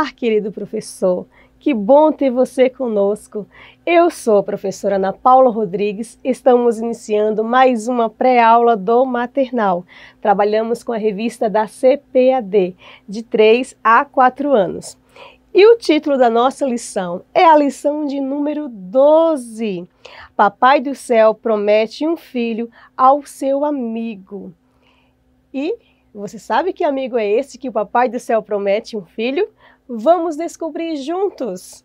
Olá, querido professor. Que bom ter você conosco. Eu sou a professora Ana Paula Rodrigues. Estamos iniciando mais uma pré-aula do maternal. Trabalhamos com a revista da CPAD, de 3 a 4 anos. E o título da nossa lição é a lição de número 12. Papai do céu promete um filho ao seu amigo. E você sabe que amigo é esse que o papai do céu promete um filho? Vamos descobrir juntos!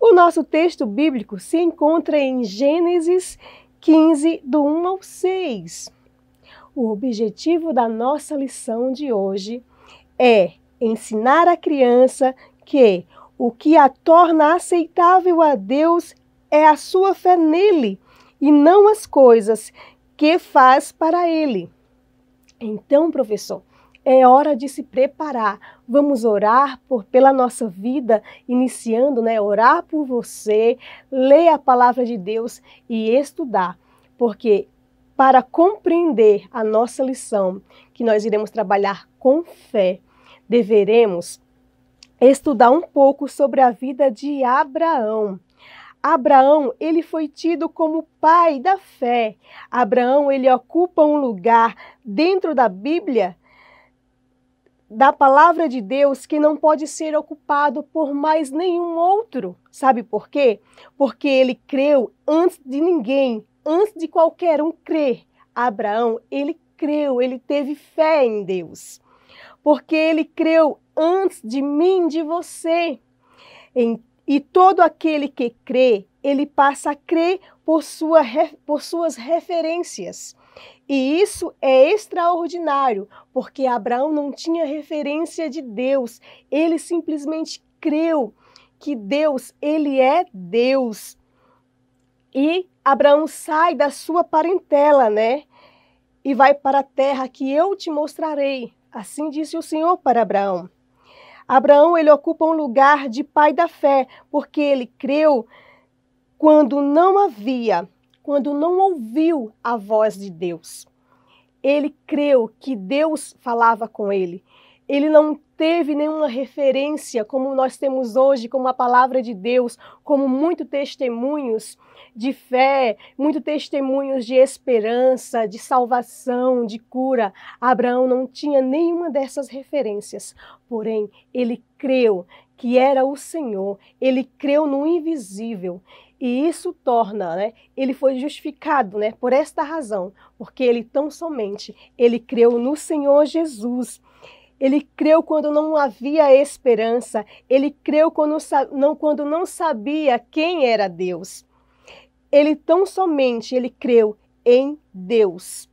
O nosso texto bíblico se encontra em Gênesis 15, do 1 ao 6. O objetivo da nossa lição de hoje é ensinar a criança que o que a torna aceitável a Deus é a sua fé nele e não as coisas que faz para ele. Então, professor, é hora de se preparar. Vamos orar por, pela nossa vida, iniciando, né? Orar por você, ler a palavra de Deus e estudar, porque para compreender a nossa lição, que nós iremos trabalhar com fé, deveremos estudar um pouco sobre a vida de Abraão. Abraão, ele foi tido como pai da fé. Abraão, ele ocupa um lugar dentro da Bíblia da palavra de Deus que não pode ser ocupado por mais nenhum outro. Sabe por quê? Porque ele creu antes de ninguém, antes de qualquer um crer. Abraão, ele creu, ele teve fé em Deus. Porque ele creu antes de mim, de você. e todo aquele que crê, ele passa a crer por, sua, por suas referências. E isso é extraordinário, porque Abraão não tinha referência de Deus, ele simplesmente creu que Deus, ele é Deus. E Abraão sai da sua parentela, né? E vai para a terra que eu te mostrarei. Assim disse o Senhor para Abraão. Abraão, ele ocupa um lugar de pai da fé, porque ele creu quando não havia quando não ouviu a voz de Deus. Ele creu que Deus falava com ele. Ele não teve nenhuma referência, como nós temos hoje, como a palavra de Deus, como muitos testemunhos de fé, muitos testemunhos de esperança, de salvação, de cura. Abraão não tinha nenhuma dessas referências, porém, ele creu que era o Senhor, ele creu no invisível, e isso torna, né, ele foi justificado, né, por esta razão, porque ele tão somente, ele creu no Senhor Jesus. Ele creu quando não havia esperança, ele creu quando não, quando não sabia quem era Deus. Ele tão somente, ele creu em Deus.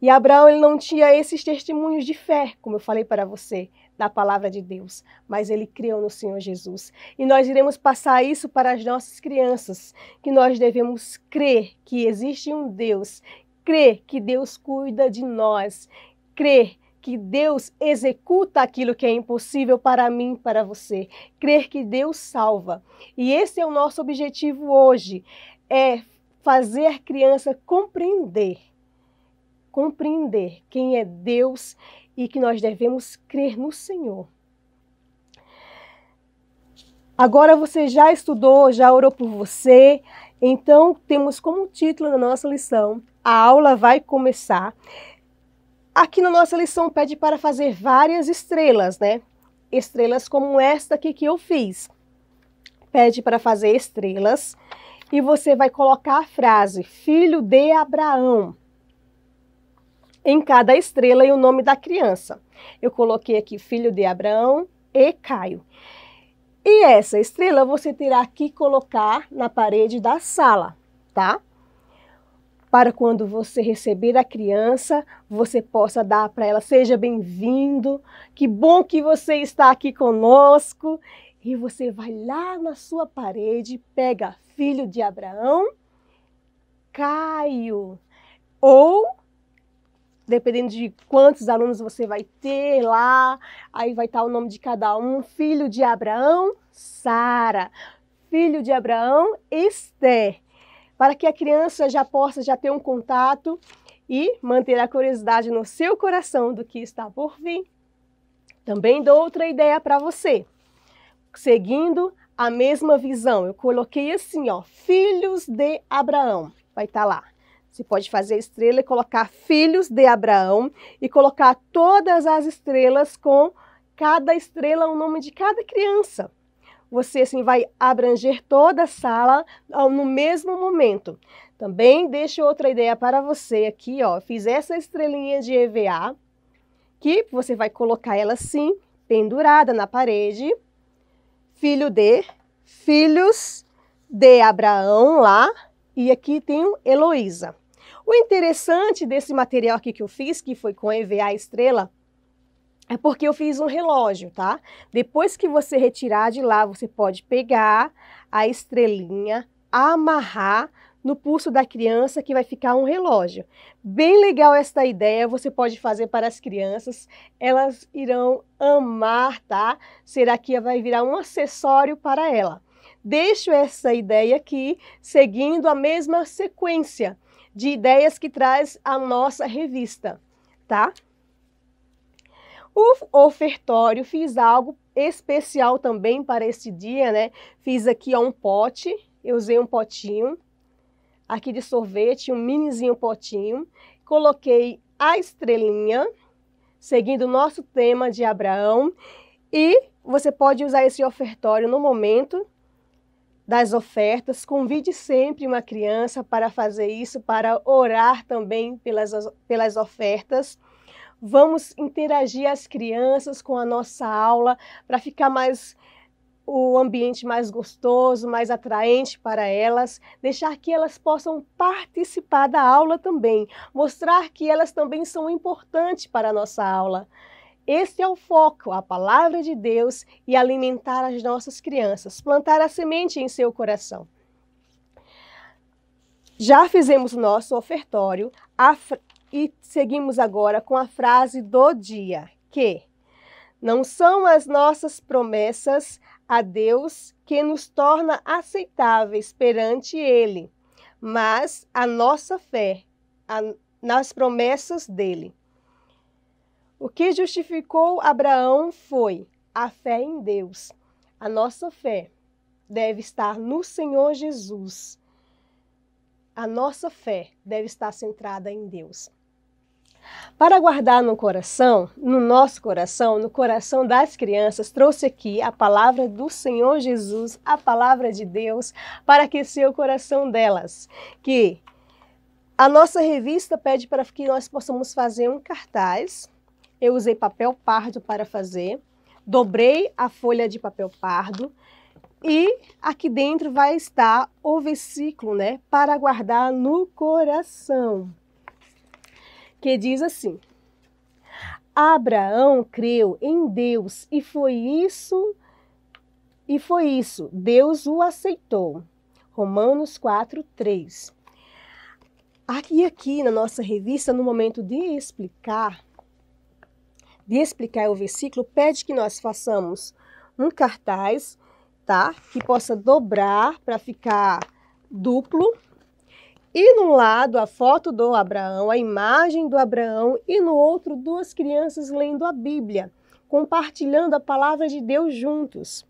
E Abraão ele não tinha esses testemunhos de fé, como eu falei para você, da palavra de Deus, mas ele criou no Senhor Jesus. E nós iremos passar isso para as nossas crianças, que nós devemos crer que existe um Deus, crer que Deus cuida de nós, crer que Deus executa aquilo que é impossível para mim, para você, crer que Deus salva. E esse é o nosso objetivo hoje, é fazer a criança compreender, compreender quem é Deus e que nós devemos crer no Senhor. Agora você já estudou, já orou por você, então temos como título na nossa lição: a aula vai começar. Aqui na nossa lição pede para fazer várias estrelas, né? Estrelas como esta aqui que eu fiz. Pede para fazer estrelas e você vai colocar a frase: Filho de Abraão em cada estrela e o nome da criança. Eu coloquei aqui filho de Abraão e Caio. E essa estrela você terá que colocar na parede da sala, tá? Para quando você receber a criança, você possa dar para ela, seja bem-vindo, que bom que você está aqui conosco. E você vai lá na sua parede, pega filho de Abraão, Caio, ou dependendo de quantos alunos você vai ter lá, aí vai estar tá o nome de cada um, filho de Abraão, Sara, filho de Abraão, Esther, para que a criança já possa já ter um contato e manter a curiosidade no seu coração do que está por vir. Também dou outra ideia para você. Seguindo a mesma visão, eu coloquei assim, ó, filhos de Abraão, vai estar tá lá. Você pode fazer a estrela e colocar filhos de Abraão e colocar todas as estrelas com cada estrela o nome de cada criança. Você assim vai abranger toda a sala no mesmo momento. Também deixo outra ideia para você aqui, ó. Fiz essa estrelinha de EVA que você vai colocar ela assim, pendurada na parede. Filho de, filhos de Abraão lá, e aqui tenho Heloísa. O interessante desse material aqui que eu fiz, que foi com EVA Estrela, é porque eu fiz um relógio, tá? Depois que você retirar de lá, você pode pegar a estrelinha, amarrar no pulso da criança que vai ficar um relógio. Bem legal esta ideia, você pode fazer para as crianças, elas irão amar, tá? Será que vai virar um acessório para ela deixo essa ideia aqui seguindo a mesma sequência de ideias que traz a nossa revista, tá? O ofertório, fiz algo especial também para este dia, né? Fiz aqui ó, um pote, eu usei um potinho aqui de sorvete, um minizinho potinho. Coloquei a estrelinha, seguindo o nosso tema de Abraão. E você pode usar esse ofertório no momento das ofertas. Convide sempre uma criança para fazer isso, para orar também pelas, pelas ofertas. Vamos interagir as crianças com a nossa aula para ficar mais o ambiente mais gostoso, mais atraente para elas, deixar que elas possam participar da aula também, mostrar que elas também são importantes para a nossa aula. Este é o foco, a palavra de Deus e alimentar as nossas crianças, plantar a semente em seu coração. Já fizemos nosso ofertório e seguimos agora com a frase do dia, que não são as nossas promessas a Deus que nos torna aceitáveis perante Ele, mas a nossa fé a, nas promessas dele. O que justificou Abraão foi a fé em Deus. A nossa fé deve estar no Senhor Jesus. A nossa fé deve estar centrada em Deus. Para guardar no coração, no nosso coração, no coração das crianças, trouxe aqui a palavra do Senhor Jesus, a palavra de Deus, para aquecer o coração delas. Que a nossa revista pede para que nós possamos fazer um cartaz eu usei papel pardo para fazer, dobrei a folha de papel pardo e aqui dentro vai estar o versículo, né, para guardar no coração, que diz assim: Abraão creu em Deus e foi isso e foi isso, Deus o aceitou. Romanos 4, 3. Aqui, aqui na nossa revista, no momento de explicar de explicar o versículo, pede que nós façamos um cartaz, tá? Que possa dobrar para ficar duplo. E no lado a foto do Abraão, a imagem do Abraão, e no outro duas crianças lendo a Bíblia, compartilhando a palavra de Deus juntos.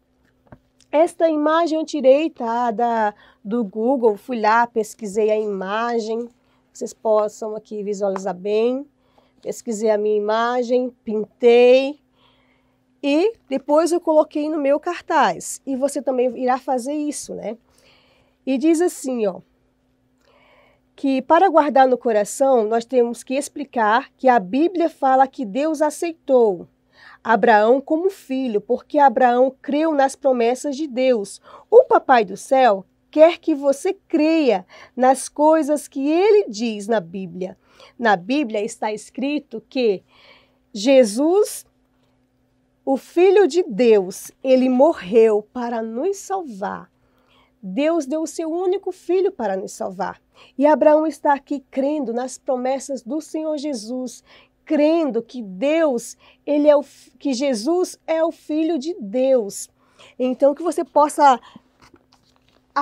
Esta imagem eu tirei tá, da, do Google, fui lá, pesquisei a imagem, vocês possam aqui visualizar bem pesquisei a minha imagem, pintei e depois eu coloquei no meu cartaz. E você também irá fazer isso, né? E diz assim, ó, que para guardar no coração, nós temos que explicar que a Bíblia fala que Deus aceitou Abraão como filho, porque Abraão creu nas promessas de Deus. O papai do céu quer que você creia nas coisas que ele diz na Bíblia. Na Bíblia está escrito que Jesus, o Filho de Deus, ele morreu para nos salvar. Deus deu o seu único filho para nos salvar. E Abraão está aqui crendo nas promessas do Senhor Jesus, crendo que Deus, ele é o, que Jesus é o filho de Deus. Então que você possa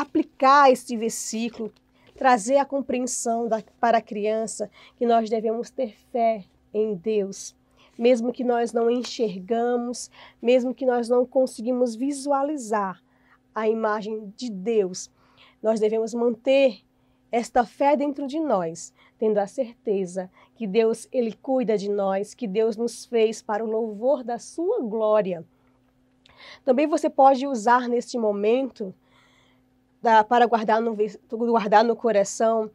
aplicar esse versículo, trazer a compreensão da, para a criança que nós devemos ter fé em Deus. Mesmo que nós não enxergamos, mesmo que nós não conseguimos visualizar a imagem de Deus, nós devemos manter esta fé dentro de nós, tendo a certeza que Deus ele cuida de nós, que Deus nos fez para o louvor da sua glória. Também você pode usar neste momento para guardar no, guardar no coração,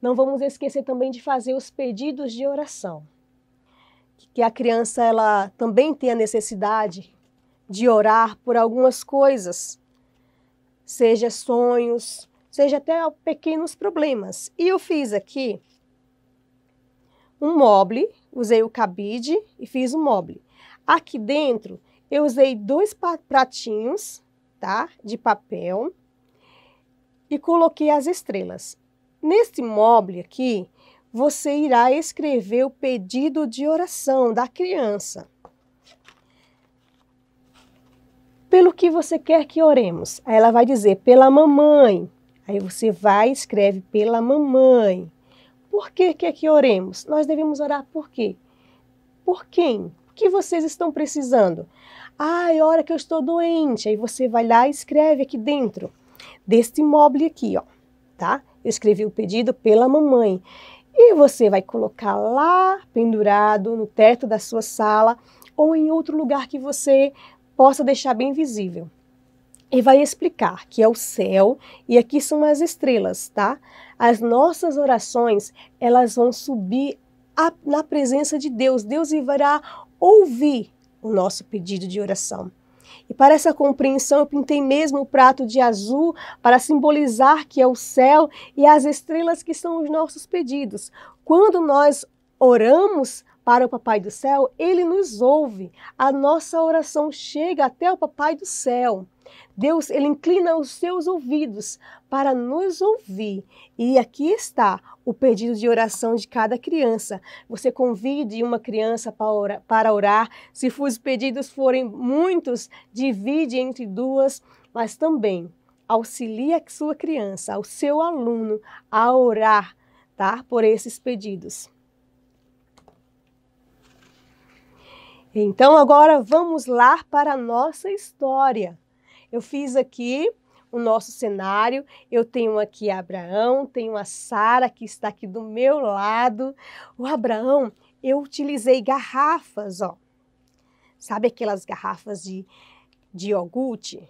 não vamos esquecer também de fazer os pedidos de oração. Que a criança ela também tem a necessidade de orar por algumas coisas, seja sonhos, seja até pequenos problemas. E eu fiz aqui um mobile, usei o cabide e fiz um mobile. Aqui dentro eu usei dois pratinhos, tá? De papel e coloquei as estrelas. Neste móvel aqui, você irá escrever o pedido de oração da criança. Pelo que você quer que oremos? Aí ela vai dizer pela mamãe. Aí você vai e escreve pela mamãe. Por que quer que oremos? Nós devemos orar por quê? Por quem? O que vocês estão precisando? Ah, é hora que eu estou doente. Aí você vai lá e escreve aqui dentro deste imóvel aqui, ó, tá? Eu escrevi o pedido pela mamãe. E você vai colocar lá pendurado no teto da sua sala ou em outro lugar que você possa deixar bem visível. E vai explicar que é o céu e aqui são as estrelas, tá? As nossas orações, elas vão subir a, na presença de Deus. Deus irá ouvir o nosso pedido de oração. E para essa compreensão, eu pintei mesmo o prato de azul para simbolizar que é o céu e as estrelas que são os nossos pedidos. Quando nós oramos, para o Papai do Céu, ele nos ouve. A nossa oração chega até o Papai do Céu. Deus ele inclina os seus ouvidos para nos ouvir. E aqui está o pedido de oração de cada criança. Você convide uma criança para orar. Se os pedidos forem muitos, divide entre duas, mas também auxilie a sua criança, ao seu aluno, a orar tá? por esses pedidos. Então agora vamos lá para a nossa história. Eu fiz aqui o nosso cenário. Eu tenho aqui Abraão, tenho a Sara que está aqui do meu lado. O Abraão, eu utilizei garrafas, ó. Sabe aquelas garrafas de, de iogurte?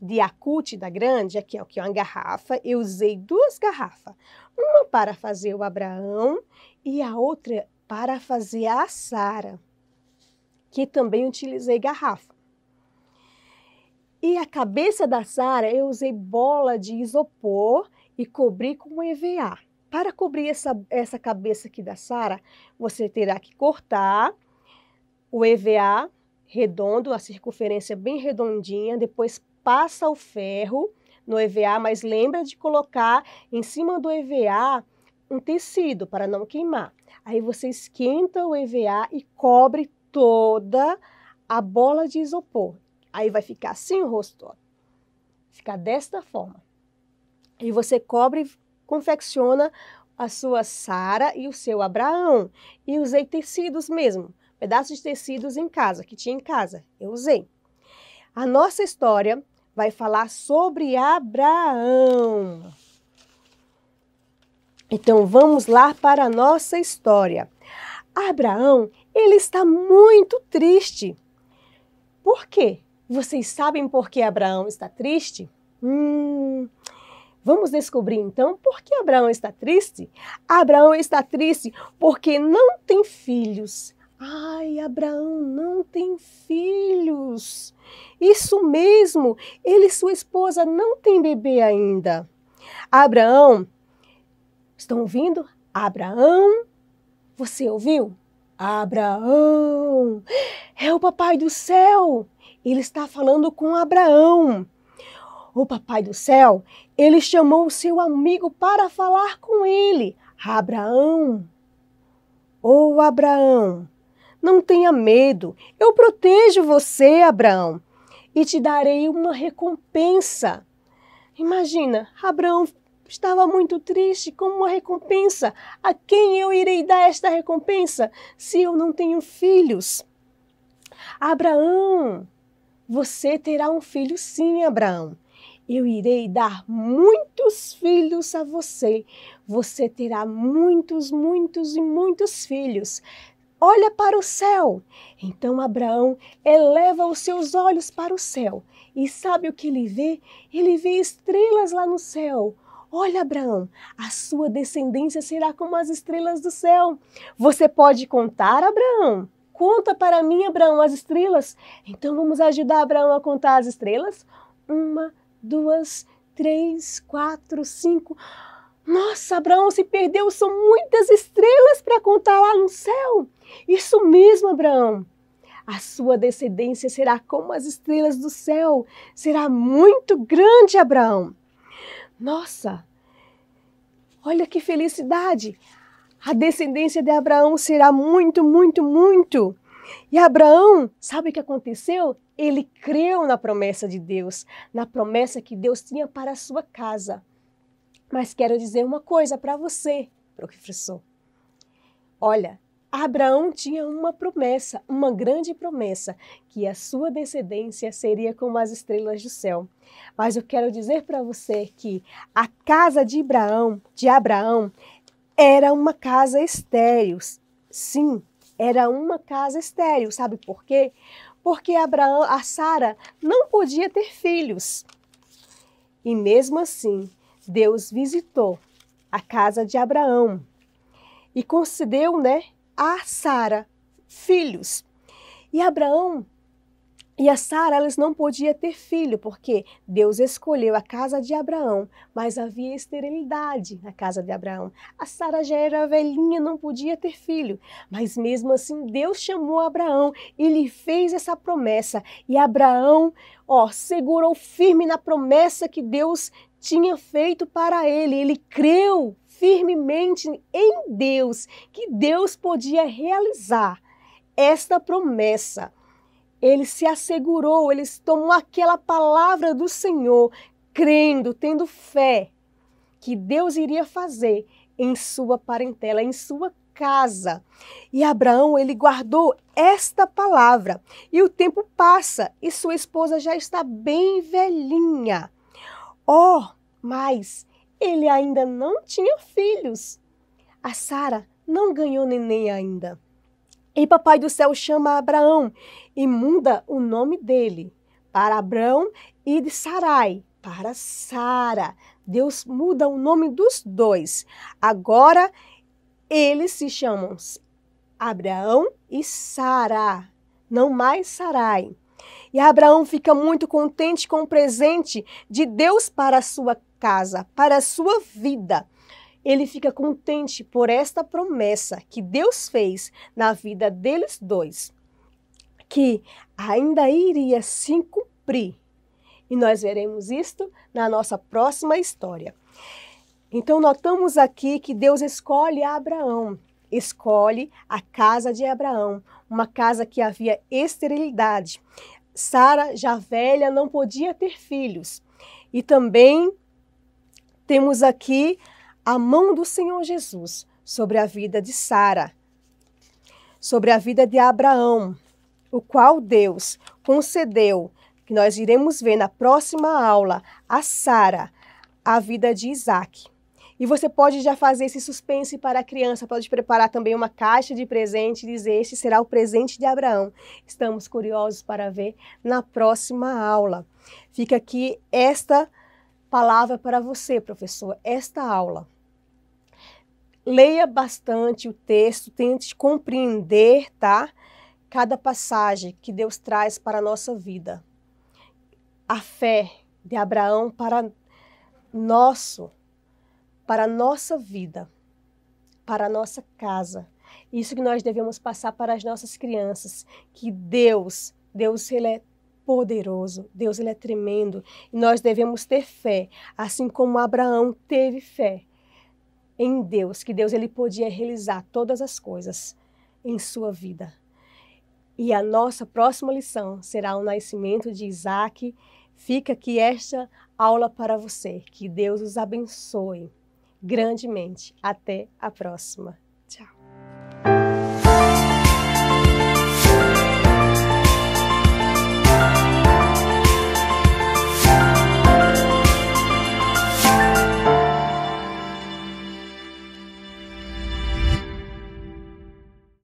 De acute da grande, aqui, ó, que é uma garrafa. Eu usei duas garrafas. Uma para fazer o Abraão e a outra para fazer a Sara, que também utilizei garrafa. E a cabeça da Sara eu usei bola de isopor e cobri com EVA. Para cobrir essa, essa cabeça aqui da Sara, você terá que cortar o EVA redondo, a circunferência bem redondinha, depois passa o ferro no EVA, mas lembra de colocar em cima do EVA um tecido para não queimar. Aí você esquenta o EVA e cobre toda a bola de isopor. Aí vai ficar assim o rosto ó. Ficar desta forma. E você cobre, confecciona a sua Sara e o seu Abraão. E usei tecidos mesmo, pedaços de tecidos em casa, que tinha em casa. Eu usei. A nossa história vai falar sobre Abraão. Então vamos lá para a nossa história. Abraão, ele está muito triste. Por quê? Vocês sabem por que Abraão está triste? Hum, vamos descobrir então por que Abraão está triste? Abraão está triste porque não tem filhos. Ai, Abraão não tem filhos. Isso mesmo, ele e sua esposa não têm bebê ainda. Abraão, estão ouvindo? Abraão, você ouviu? Abraão, é o papai do céu ele está falando com Abraão. O papai do céu, ele chamou o seu amigo para falar com ele. Abraão, ou oh, Abraão, não tenha medo, eu protejo você, Abraão, e te darei uma recompensa. Imagina, Abraão estava muito triste como uma recompensa. A quem eu irei dar esta recompensa se eu não tenho filhos? Abraão, você terá um filho, sim, Abraão. Eu irei dar muitos filhos a você. Você terá muitos, muitos e muitos filhos. Olha para o céu. Então Abraão eleva os seus olhos para o céu. E sabe o que ele vê? Ele vê estrelas lá no céu. Olha, Abraão, a sua descendência será como as estrelas do céu. Você pode contar, Abraão? Conta para mim, Abraão, as estrelas. Então vamos ajudar Abraão a contar as estrelas? Uma, duas, três, quatro, cinco. Nossa, Abraão se perdeu, são muitas estrelas para contar lá no céu. Isso mesmo, Abraão. A sua descendência será como as estrelas do céu. Será muito grande, Abraão. Nossa, olha que felicidade! a descendência de Abraão será muito, muito, muito. E Abraão, sabe o que aconteceu? Ele creu na promessa de Deus, na promessa que Deus tinha para a sua casa. Mas quero dizer uma coisa para você, professor. Olha, Abraão tinha uma promessa, uma grande promessa, que a sua descendência seria como as estrelas do céu. Mas eu quero dizer para você que a casa de Abraão, de Abraão, era uma casa estéril. Sim, era uma casa estéril. Sabe por quê? Porque Abraão, a Sara não podia ter filhos. E mesmo assim, Deus visitou a casa de Abraão e concedeu, né, a Sara filhos. E Abraão e a Sara, elas não podia ter filho, porque Deus escolheu a casa de Abraão, mas havia esterilidade na casa de Abraão. A Sara já era velhinha, não podia ter filho, mas mesmo assim Deus chamou Abraão e lhe fez essa promessa. E Abraão, ó, segurou firme na promessa que Deus tinha feito para ele. Ele creu firmemente em Deus, que Deus podia realizar esta promessa ele se assegurou, ele tomou aquela palavra do Senhor, crendo, tendo fé que Deus iria fazer em sua parentela, em sua casa. E Abraão, ele guardou esta palavra. E o tempo passa e sua esposa já está bem velhinha. Oh, mas ele ainda não tinha filhos. A Sara não ganhou neném ainda. E Papai do Céu chama Abraão e muda o nome dele para Abraão e de Sarai para Sara. Deus muda o nome dos dois. Agora eles se chamam Abraão e Sara, não mais Sarai. E Abraão fica muito contente com o presente de Deus para a sua casa, para a sua vida ele fica contente por esta promessa que Deus fez na vida deles dois, que ainda iria se cumprir. E nós veremos isto na nossa próxima história. Então, notamos aqui que Deus escolhe Abraão, escolhe a casa de Abraão, uma casa que havia esterilidade. Sara, já velha, não podia ter filhos. E também temos aqui a mão do Senhor Jesus sobre a vida de Sara, sobre a vida de Abraão, o qual Deus concedeu, que nós iremos ver na próxima aula, a Sara, a vida de Isaac. E você pode já fazer esse suspense para a criança, pode preparar também uma caixa de presente e dizer: Este será o presente de Abraão. Estamos curiosos para ver na próxima aula. Fica aqui esta palavra para você, professor, esta aula leia bastante o texto, tente compreender, tá? Cada passagem que Deus traz para a nossa vida. A fé de Abraão para nosso, para a nossa vida, para a nossa casa. Isso que nós devemos passar para as nossas crianças, que Deus, Deus ele é poderoso, Deus ele é tremendo, e nós devemos ter fé, assim como Abraão teve fé em Deus, que Deus ele podia realizar todas as coisas em sua vida. E a nossa próxima lição será o nascimento de Isaac. Fica aqui esta aula para você. Que Deus os abençoe grandemente. Até a próxima.